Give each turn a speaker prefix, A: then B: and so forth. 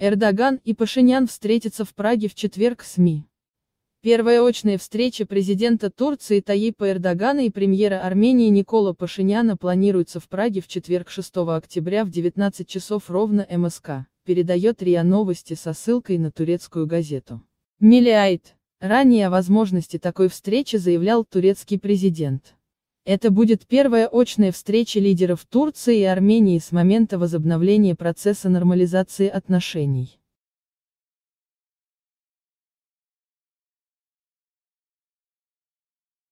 A: Эрдоган и Пашинян встретятся в Праге в четверг СМИ. Первая очная встреча президента Турции Таипа Эрдогана и премьера Армении Никола Пашиняна планируется в Праге в четверг 6 октября в 19 часов ровно МСК, передает РИА Новости со ссылкой на турецкую газету. Милиайт. Ранее о возможности такой встречи заявлял турецкий президент. Это будет первая очная встреча лидеров Турции и Армении с момента возобновления процесса нормализации
B: отношений.